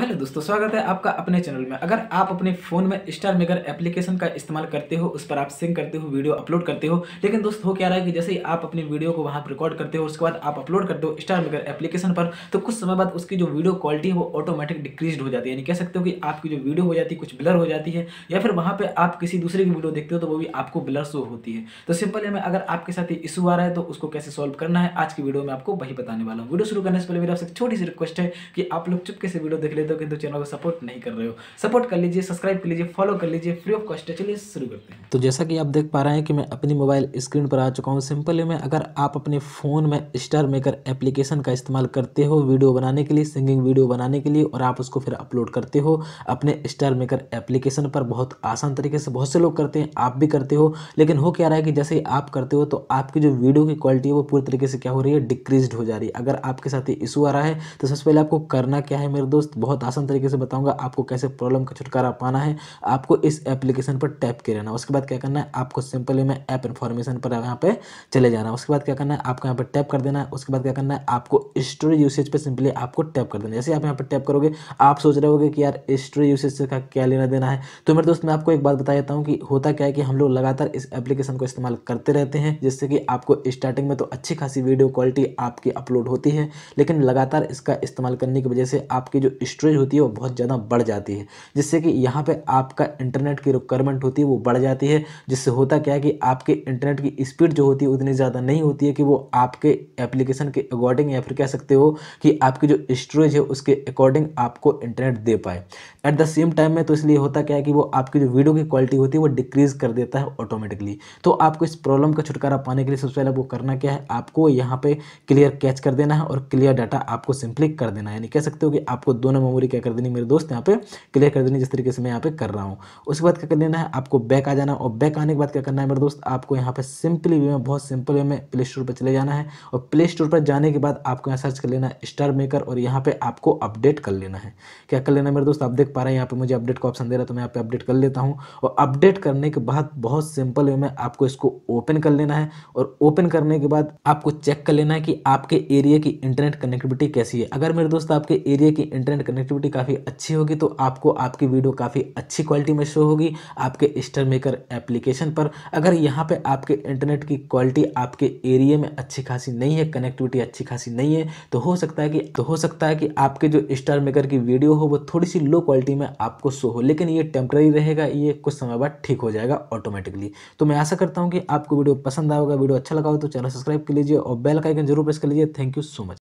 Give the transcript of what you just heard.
hello दोस्तों स्वागत है आपका अपने चैनल में अगर आप अपने फ़ोन में स्टार मेकर एप्लीकेशन का इस्तेमाल करते हो उस पर आप सिंग करते हो वीडियो अपलोड करते हो लेकिन दोस्त हो क्या रहा है कि जैसे ही आप अपनी वीडियो को वहां पर रिकॉर्ड करते हो उसके बाद आप अपलोड करते हो स्टार मेकर एप्लीकेशन पर तो कुछ समय बाद उसकी जो वीडियो क्वालिटी है वो ऑटोमेटिक डिक्रीज हो जाती है यानी कह सकते हो कि आपकी जो वीडियो हो जाती है कुछ ब्लर हो जाती है या फिर वहाँ पर आप किसी दूसरे की वीडियो देखते हो तो वो भी आपको ब्लर शो होती है तो सिंपल है मैं अगर आपके साथ ही इशू आ रहा है तो उसको कैसे सॉल्व करना है आज की वीडियो में आपको वही बताने वाला हूँ वीडियो शुरू करने से पहले मेरे आपसे छोटी सी रिक्वेस्ट है कि आप लोग चुपके से वीडियो देख लेते तो दो किंतु चैनल को सपोर्ट नहीं कर रहे हो सपोर्ट कर लीजिए सब्सक्राइब कर लीजिए फॉलो कर लीजिए फ्री ऑफ कॉस्ट चलिए शुरू करते हैं तो जैसा कि आप देख पा रहे हैं कि मैं अपनी मोबाइल स्क्रीन पर आ चुका हूँ सिंपल मैं अगर आप अपने फ़ोन में स्टार मेकर एप्लीकेशन का इस्तेमाल करते हो वीडियो बनाने के लिए सिंगिंग वीडियो बनाने के लिए और आप उसको फिर अपलोड करते हो अपने स्टार मेकर एप्लीकेशन पर बहुत आसान तरीके से बहुत से लोग करते हैं आप भी करते हो लेकिन हो क्या रहा है कि जैसे ही आप करते हो तो आपकी जो वीडियो की क्वालिटी है वो पूरी तरीके से क्या हो रही है डिक्रीज हो जा रही है अगर आपके साथ ये इशू आ रहा है तो सबसे पहले आपको करना क्या है मेरे दोस्त बहुत बहुत आसान तरीके से बताऊंगा आपको कैसे प्रॉब्लम का छुटकारा पाना है आपको इस एप्लीकेशन पर टैप के रहना उसके बाद क्या करना है आपको सिंपली में ऐप इन्फॉर्मेशन पर यहाँ पे चले जाना उसके बाद क्या करना है आपको यहाँ पर टैप कर देना है उसके बाद क्या करना है आपको स्टोरेज यूसेज पर सिंपली आपको टैप कर देना जैसे आप यहाँ पर टैप करोगे आप सोच रहे होगे कि यार स्टोरेज यूसेज से क्या लेना देना है तो मेरे दोस्त मैं आपको एक बात बता देता हूँ कि होता क्या है कि हम लोग लगातार इस एप्लीकेशन को इस्तेमाल करते रहते हैं जिससे कि आपको स्टार्टिंग में तो अच्छी खासी वीडियो क्वालिटी आपकी अपलोड होती है लेकिन लगातार इसका इस्तेमाल करने की वजह से आपकी जो स्टोरेज स्टोरेज होती है वो बहुत ज़्यादा बढ़ जाती है जिससे कि यहाँ पर आपका इंटरनेट की रिक्वायरमेंट होती है वो बढ़ जाती है जिससे होता क्या है कि आपके इंटरनेट की स्पीड जो होती है उतनी ज़्यादा नहीं होती है कि वो आपके एप्लीकेशन के अकॉर्डिंग या फिर कह सकते हो कि आपकी जो स्टोरेज है उसके अकॉर्डिंग आपको इंटरनेट दे पाए एट द सेम टाइम में तो इसलिए होता क्या है कि वो आपकी जो वीडियो की क्वालिटी होती है वो डिक्रीज़ कर देता है ऑटोमेटिकली तो आपको इस प्रॉब्लम का छुटकारा पाने के लिए सबसे पहले आपको करना क्या है आपको यहाँ पे क्लियर कैच कर देना है और क्लियर डाटा आपको सिंपली कर देना है यानी कह सकते हो कि आपको दोनों मेमोरी मेमोरी क्या कर देनी मेरे दोस्त यहाँ पे क्लियर कर देनी जिस तरीके से मैं यहाँ पे कर रहा हूँ उसके बाद क्या कर लेना है आपको बैक आ जाना और बैक आने के बाद क्या करना है मेरे दोस्त आपको यहाँ पे सिंपली वे में बहुत सिंपल वे में प्ले स्टोर पर चले जाना है और प्ले स्टोर पर जाने के बाद आपको यहाँ सर्च कर लेना है स्टार मेकर और यहाँ पर आपको अपडेट कर लेना है क्या कर लेना मेरे दोस्त आप देख पा रहे हैं यहाँ पर मुझे अपडेट का ऑप्शन दे रहा है तो मैं यहाँ पे अपडेट कर लेता हूँ और अपडेट करने के बाद बहुत सिंपल वे में आपको इसको ओपन कर लेना है और ओपन करने के बाद आपको चेक कर लेना है कि आपके एरिया की इंटरनेट कनेक्टिविटी कैसी है अगर मेरे दोस्त आपके एरिया की इंटरनेट कनेक्टिविटी कनेक्टिविटी काफ़ी अच्छी होगी तो आपको आपकी वीडियो काफ़ी अच्छी क्वालिटी में शो होगी आपके स्टर मेकर एप्लीकेशन पर अगर यहाँ पर आपके इंटरनेट की क्वालिटी आपके एरिए में अच्छी खासी नहीं है कनेक्टिविटी अच्छी खासी नहीं है तो हो सकता है कि तो हो सकता है कि आपके जो स्टार मेकर की वीडियो हो वो थोड़ी सी लो क्वालिटी में आपको शो हो लेकिन ये टेम्प्रेरी रहेगा ये कुछ समय बाद ठीक हो जाएगा ऑटोमेटिकली तो मैं आशा करता हूँ कि आपको वीडियो पसंद आएगा वीडियो अच्छा लगा हो तो चैनल सब्सक्राइब कर लीजिए और बेल का आइकन जरूर प्रेस कर लीजिए थैंक यू सो मच